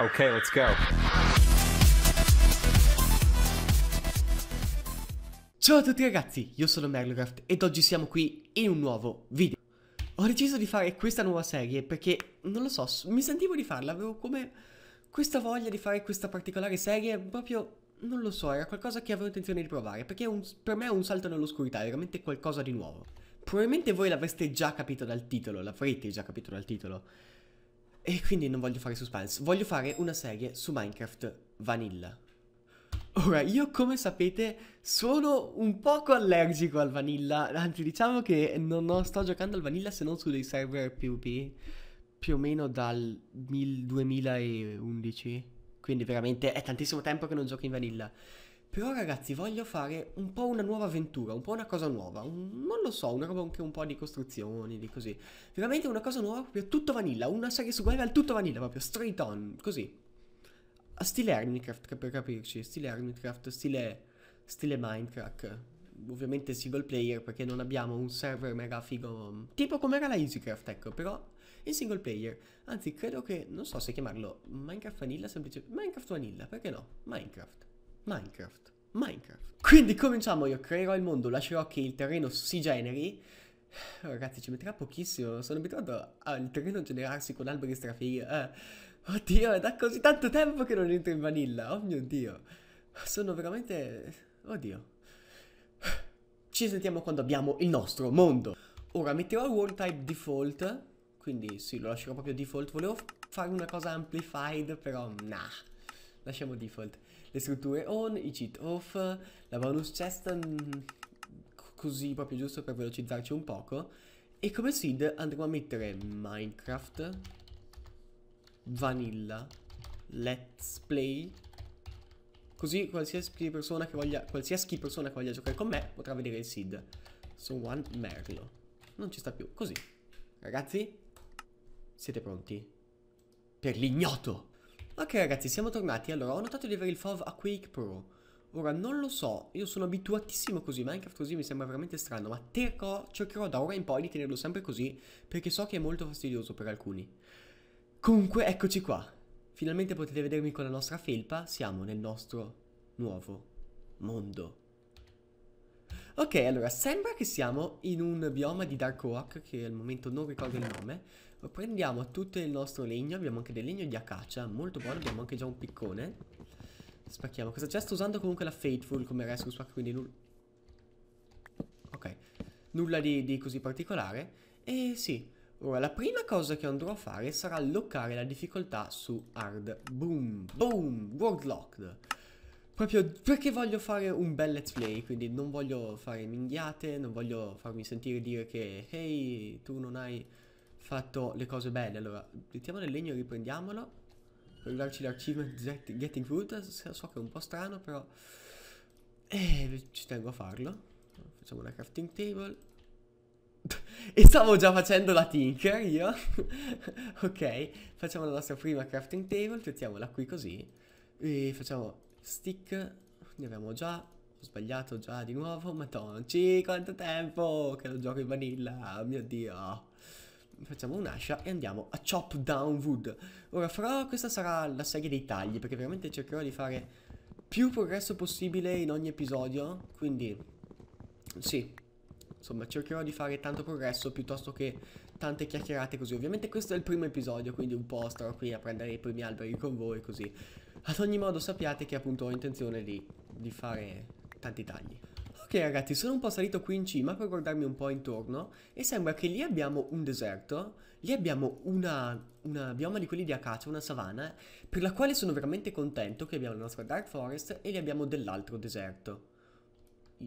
Okay, let's go. Ciao a tutti ragazzi, io sono Merlocraft ed oggi siamo qui in un nuovo video. Ho deciso di fare questa nuova serie perché, non lo so, mi sentivo di farla, avevo come questa voglia di fare questa particolare serie, proprio, non lo so, era qualcosa che avevo intenzione di provare, perché un, per me è un salto nell'oscurità, è veramente qualcosa di nuovo. Probabilmente voi l'avreste già capito dal titolo, l'avrete già capito dal titolo, e quindi non voglio fare suspense, voglio fare una serie su Minecraft Vanilla. Ora, io come sapete sono un poco allergico al vanilla, anzi diciamo che non ho, sto giocando al vanilla se non su dei server PvP, più o meno dal 2011, quindi veramente è tantissimo tempo che non gioco in vanilla. Però ragazzi voglio fare un po' una nuova avventura, un po' una cosa nuova, un, non lo so, una roba anche un po' di costruzioni, di così. Veramente una cosa nuova, proprio tutto vanilla, una serie su guerra al tutto vanilla, proprio straight on, così. A ah, stile Hermitcraft per capirci, stile Hermitcraft, stile, stile Minecraft. Ovviamente single player perché non abbiamo un server mega figo, tipo come era la EasyCraft, ecco, però in single player. Anzi credo che, non so se chiamarlo Minecraft Vanilla, semplicemente Minecraft Vanilla, perché no? Minecraft. Minecraft. Minecraft. Quindi cominciamo, io creerò il mondo, lascerò che il terreno si generi. Oh, ragazzi, ci metterà pochissimo, sono abituato al terreno generarsi con alberi strafighi. Eh, oddio, è da così tanto tempo che non entro in vanilla, oh mio Dio. Sono veramente... oddio. Ci sentiamo quando abbiamo il nostro mondo. Ora metterò world type default, quindi sì, lo lascerò proprio default. Volevo fare una cosa amplified, però nah, lasciamo default le strutture on, i cheat off, la bonus chest mm, così proprio giusto per velocizzarci un poco. E come seed andremo a mettere Minecraft, Vanilla, Let's Play. Così qualsiasi persona che voglia, qualsiasi persona che voglia giocare con me potrà vedere il seed. So one Merlo. Non ci sta più, così. Ragazzi, siete pronti? Per l'ignoto! Ok ragazzi, siamo tornati. Allora, ho notato di avere il FOV a Quake Pro. Ora, non lo so, io sono abituatissimo così, Minecraft così mi sembra veramente strano, ma terrò, cercherò da ora in poi di tenerlo sempre così, perché so che è molto fastidioso per alcuni. Comunque, eccoci qua. Finalmente potete vedermi con la nostra felpa, siamo nel nostro nuovo mondo. Ok, allora, sembra che siamo in un bioma di Dark Oak, che al momento non ricordo il nome. Prendiamo tutto il nostro legno, abbiamo anche del legno di acacia, molto buono, abbiamo anche già un piccone. Spacchiamo, cosa c'è? Sto usando comunque la Fateful come Rescue Spark, quindi nulla... Ok, nulla di, di così particolare. E sì, Ora, la prima cosa che andrò a fare sarà allocare la difficoltà su hard. Boom, boom, world locked. Proprio perché voglio fare un bel let's play, quindi non voglio fare minghiate, non voglio farmi sentire dire che ehi, hey, tu non hai fatto le cose belle. Allora, mettiamo nel legno e riprendiamolo per darci l'achievement Getting Food. So che è un po' strano, però eh, ci tengo a farlo. Facciamo una crafting table. e stavo già facendo la tinker io. ok, facciamo la nostra prima crafting table, trattiamola qui così. E facciamo Stick, ne abbiamo già, ho sbagliato già di nuovo, madonna, ci quanto tempo che lo gioco in vanilla, mio dio. Facciamo un'ascia e andiamo a Chop Down Wood. Ora farò, questa sarà la serie dei tagli, perché veramente cercherò di fare più progresso possibile in ogni episodio, quindi sì, insomma cercherò di fare tanto progresso piuttosto che tante chiacchierate così ovviamente questo è il primo episodio quindi un po' starò qui a prendere i primi alberi con voi così ad ogni modo sappiate che appunto ho intenzione di, di fare tanti tagli. Ok ragazzi, sono un po' salito qui in cima per guardarmi un po' intorno e sembra che lì abbiamo un deserto, lì abbiamo una, una bioma di quelli di acacia, una savana, per la quale sono veramente contento che abbiamo la nostra Dark Forest e lì abbiamo dell'altro deserto.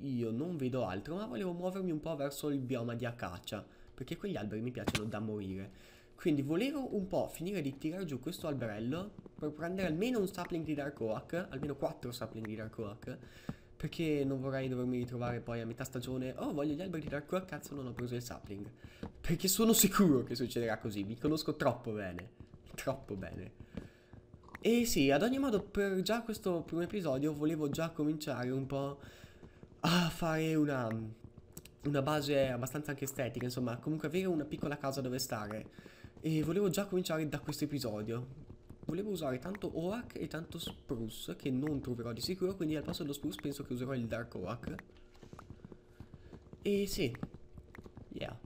Io non vedo altro, ma volevo muovermi un po' verso il bioma di acacia, perché quegli alberi mi piacciono da morire. Quindi volevo un po' finire di tirare giù questo alberello per prendere almeno un sapling di Dark Oak, almeno quattro sapling di Dark Oak, perché non vorrei dovermi ritrovare poi a metà stagione, oh voglio gli alberi di Dark Oak, cazzo non ho preso il sapling. Perché sono sicuro che succederà così, mi conosco troppo bene, troppo bene. E sì, ad ogni modo per già questo primo episodio volevo già cominciare un po' a fare una, una base abbastanza anche estetica, insomma, comunque avere una piccola casa dove stare. E volevo già cominciare da questo episodio. Volevo usare tanto Oak e tanto Spruce, che non troverò di sicuro, quindi al posto dello Spruce penso che userò il Dark Oak. E sì. Yeah.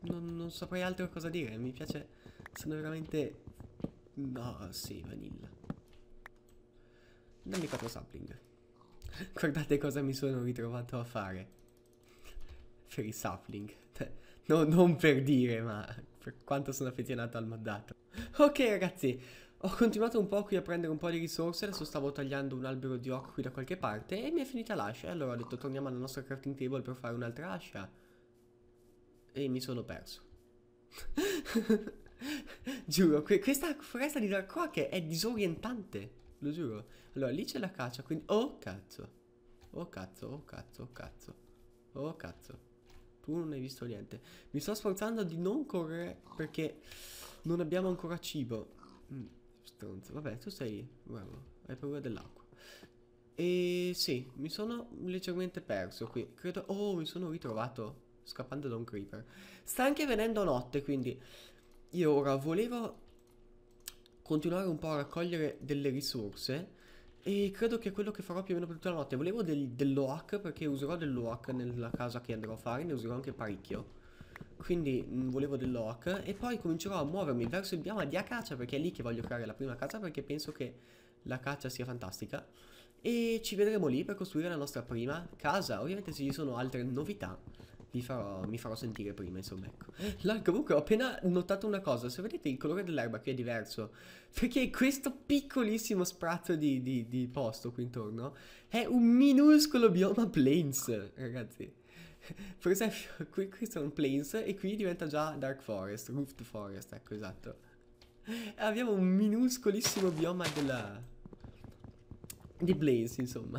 Non, non saprei altro cosa dire, mi piace... Sono veramente... No, sì, Vanilla. Dammi quattro sapling. Guardate cosa mi sono ritrovato a fare. per i sapling. No, non per dire, ma per quanto sono affezionato al Maddato. Ok ragazzi, ho continuato un po' qui a prendere un po' di risorse, adesso stavo tagliando un albero di oak qui da qualche parte e mi è finita l'ascia. Allora ho detto torniamo alla nostra crafting table per fare un'altra ascia. E mi sono perso. giuro, que questa foresta di Dark Rock è disorientante, lo giuro. Allora lì c'è la caccia, quindi... Oh cazzo, oh cazzo, oh cazzo, oh cazzo, oh cazzo tu non hai visto niente. Mi sto sforzando di non correre perché non abbiamo ancora cibo. Mm, stronzo, vabbè, tu sei... Bravo, hai paura dell'acqua. E sì, mi sono leggermente perso qui. Credo... Oh, mi sono ritrovato scappando da un creeper. Sta anche venendo notte, quindi... Io ora volevo continuare un po' a raccogliere delle risorse e credo che quello che farò più o meno per tutta la notte. Volevo del, dell'OAC perché userò dell'OAC nella casa che andrò a fare, ne userò anche parecchio. Quindi mh, mm, volevo dell'OAC e poi comincerò a muovermi verso il bioma di Acacia perché è lì che voglio creare la prima casa perché penso che la caccia sia fantastica. E ci vedremo lì per costruire la nostra prima casa. Ovviamente se ci sono altre novità vi farò, mi farò sentire prima, insomma, ecco. Là, comunque ho appena notato una cosa, se vedete il colore dell'erba qui è diverso, perché questo piccolissimo sprazzo di, di, di posto qui intorno è un minuscolo bioma plains, ragazzi. Per esempio, qui, qui sono plains e qui diventa già dark forest, roofed forest, ecco, esatto. E abbiamo un minuscolissimo bioma della... di plains, insomma.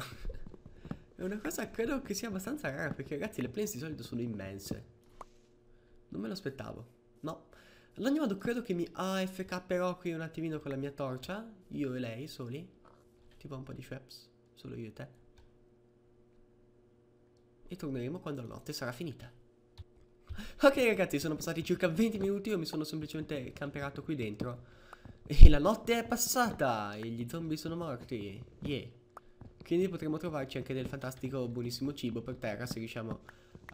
È una cosa credo che sia abbastanza rara perché ragazzi le planes di solito sono immense. Non me lo aspettavo. No. Ad ogni modo credo che mi AFK però qui un attimino con la mia torcia. Io e lei soli. Tipo un po' di Shreps. Solo io e te. E torneremo quando la notte sarà finita. Ok ragazzi sono passati circa 20 minuti. Io mi sono semplicemente camperato qui dentro. E la notte è passata. E gli zombie sono morti. Yeah. Quindi potremmo trovarci anche del fantastico buonissimo cibo per terra se riusciamo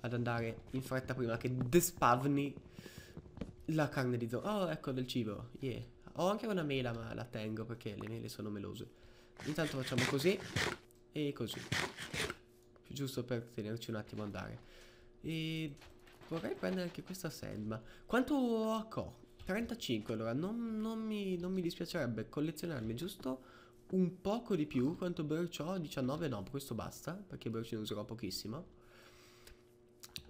ad andare in fretta prima che despavni la carne di zona. Oh, ecco del cibo. Yeah. Ho anche una mela, ma la tengo perché le mele sono melose. Intanto facciamo così e così. Giusto per tenerci un attimo andare. E vorrei prendere anche questa selma. Quanto ho a co? 35, allora non, non, mi, non mi dispiacerebbe collezionarmi giusto un poco di più. Quanto Birch ho? 19? No, questo basta, perché Birch ne userò pochissimo.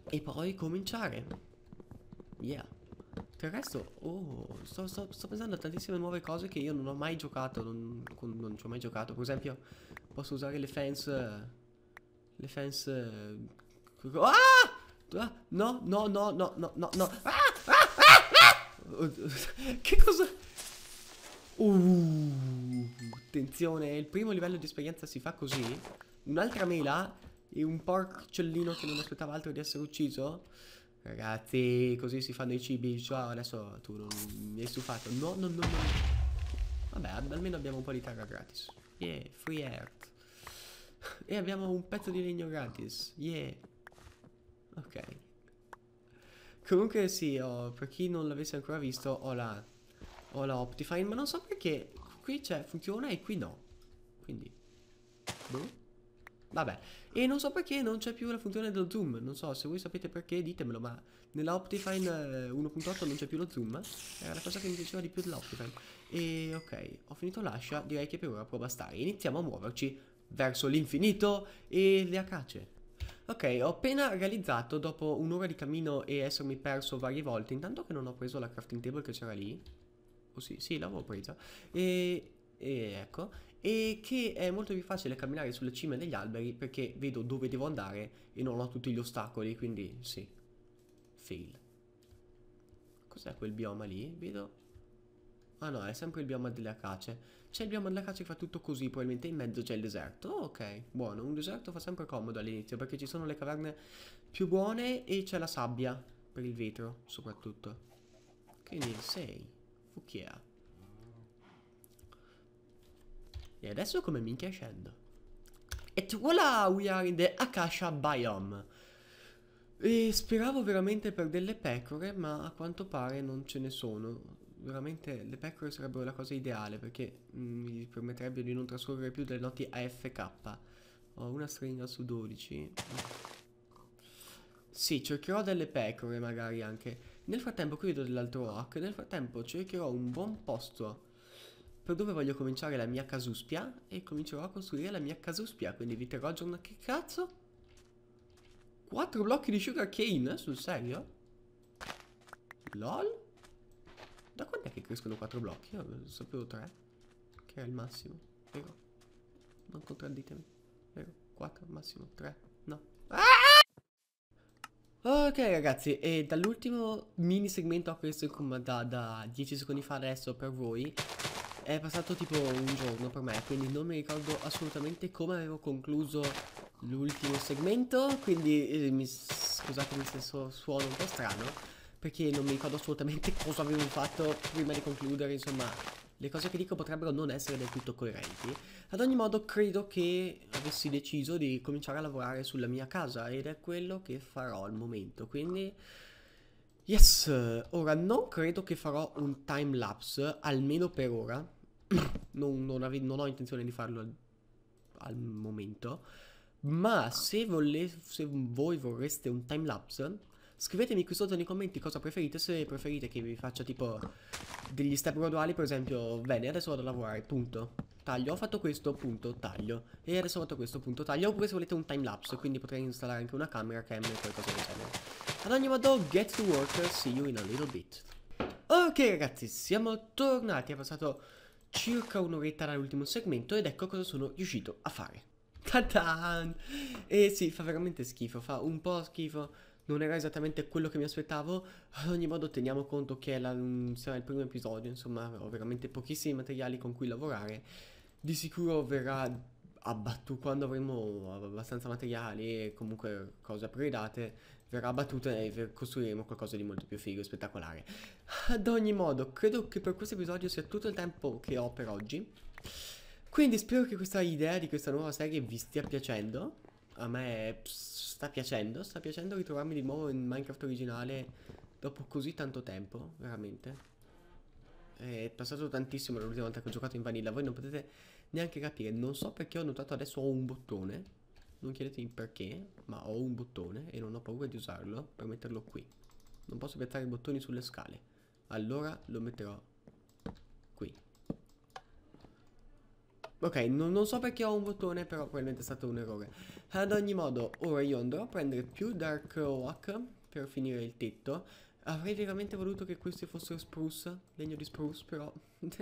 E poi cominciare. Yeah. Del resto, oh, sto, sto, sto, pensando a tantissime nuove cose che io non ho mai giocato, non, non ci ho mai giocato. Per esempio, posso usare le fence... Le fence... Ah! Ah, no, no, no, no, no, no, ah! Ah! Ah! ah! Che cosa? Uh. Attenzione, il primo livello di esperienza si fa così. Un'altra mela e un porcellino che non aspettava altro di essere ucciso. Ragazzi, così si fanno i cibi. Ciao, adesso tu non mi hai stufato. No, no, no, no. Vabbè, almeno abbiamo un po' di terra gratis. Yeah, free earth. E abbiamo un pezzo di legno gratis. Yeah. Ok. Comunque sì, oh, per chi non l'avesse ancora visto, ho la, ho la Optifine, ma non so perché qui cioè, funziona e qui no. Quindi... Boh. Vabbè, e non so perché non c'è più la funzione dello zoom, non so, se voi sapete perché ditemelo, ma nella Optifine 1.8 eh, non c'è più lo zoom, era la cosa che mi piaceva di più dell'Optifine. E ok, ho finito l'ascia, direi che per ora può bastare, iniziamo a muoverci verso l'infinito e le acace. Ok, ho appena realizzato, dopo un'ora di cammino e essermi perso varie volte, intanto che non ho preso la crafting table che c'era lì, sì, sì, l'avevo presa. E, e ecco, e che è molto più facile camminare sulle cime degli alberi perché vedo dove devo andare e non ho tutti gli ostacoli, quindi sì, fail. Cos'è quel bioma lì? Vedo... Ah no, è sempre il bioma delle acace. C'è il bioma delle acace che fa tutto così, probabilmente in mezzo c'è il deserto. Oh, ok, buono, un deserto fa sempre comodo all'inizio perché ci sono le caverne più buone e c'è la sabbia per il vetro soprattutto. Quindi sei. Fucchia. Eh. E adesso come minchia scendo? E voilà, we are in the Akasha biome. E speravo veramente per delle pecore, ma a quanto pare non ce ne sono. Veramente le pecore sarebbero la cosa ideale, perché mm, mi permetterebbe di non trascorrere più delle notti AFK. Ho una stringa su 12. Sì, cercherò delle pecore magari anche. Nel frattempo qui vedo dell'altro rock. Nel frattempo cercherò un buon posto per dove voglio cominciare la mia casuspia e comincerò a costruire la mia casuspia. Quindi vi terrò aggiornati. Che cazzo? Quattro blocchi di sugar cane? Sul serio? LOL? Da quando è che crescono quattro blocchi? Io sapevo tre. Che è il massimo. Vero? Non contradditemi. Vero? Quattro, massimo. Tre. No. Ah! Ok ragazzi, e dall'ultimo mini segmento a questo, come da, da 10 secondi fa adesso per voi È passato tipo un giorno per me, quindi non mi ricordo assolutamente come avevo concluso l'ultimo segmento Quindi eh, mi, scusatemi se suono un po' strano perché non mi ricordo assolutamente cosa avevo fatto prima di concludere, insomma, le cose che dico potrebbero non essere del tutto coerenti. Ad ogni modo credo che avessi deciso di cominciare a lavorare sulla mia casa ed è quello che farò al momento, quindi... Yes, ora non credo che farò un time lapse, almeno per ora, non, non, non, ho intenzione di farlo al, al momento, ma se, se voi vorreste un time lapse Scrivetemi qui sotto nei commenti cosa preferite, se preferite che vi faccia tipo degli step graduali, per esempio, bene, adesso vado a lavorare, punto. Taglio, ho fatto questo, punto, taglio. E adesso ho fatto questo, punto, taglio. Oppure se volete un timelapse quindi potrei installare anche una camera, cam e qualcosa del genere. Ad ogni modo, get to work, see you in a little bit. Ok ragazzi, siamo tornati, è passato circa un'oretta dall'ultimo segmento ed ecco cosa sono riuscito a fare. Ta-da! E eh sì, fa veramente schifo, fa un po' schifo non era esattamente quello che mi aspettavo. Ad ogni modo teniamo conto che la, mm, sarà il primo episodio, insomma ho veramente pochissimi materiali con cui lavorare. Di sicuro verrà abbattuto quando avremo abbastanza materiali e comunque cose predate verrà abbattuta e costruiremo qualcosa di molto più figo e spettacolare ad ogni modo credo che per questo episodio sia tutto il tempo che ho per oggi quindi spero che questa idea di questa nuova serie vi stia piacendo a me sta piacendo, sta piacendo ritrovarmi di nuovo in Minecraft originale dopo così tanto tempo, veramente. È passato tantissimo l'ultima volta che ho giocato in vanilla, voi non potete neanche capire, non so perché ho notato adesso ho un bottone, non chiedetemi perché, ma ho un bottone e non ho paura di usarlo per metterlo qui. Non posso piazzare i bottoni sulle scale, allora lo metterò Ok, non, non, so perché ho un bottone, però probabilmente è stato un errore. Ad ogni modo, ora io andrò a prendere più Dark Rock per finire il tetto. Avrei veramente voluto che questi fossero spruce, legno di spruce, però...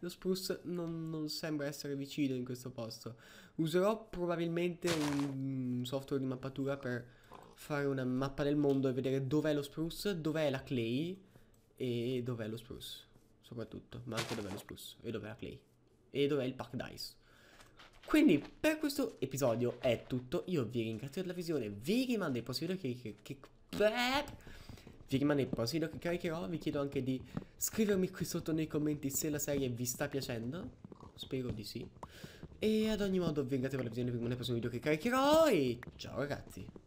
Lo spruce non, non, sembra essere vicino in questo posto. Userò probabilmente un software di mappatura per fare una mappa del mondo e vedere dov'è lo spruce, dov'è la clay e dov'è lo spruce soprattutto, ma anche dov'è l'Esplus e dov'è la Clay e dov'è il pack dice. Quindi per questo episodio è tutto, io vi ringrazio della visione, vi rimando il prossimo video che, che, che vi rimando ai prossimi video che caricherò, vi chiedo anche di scrivermi qui sotto nei commenti se la serie vi sta piacendo, spero di sì. E ad ogni modo vi ringrazio per la visione, vi rimando il prossimo video che caricherò e ciao ragazzi!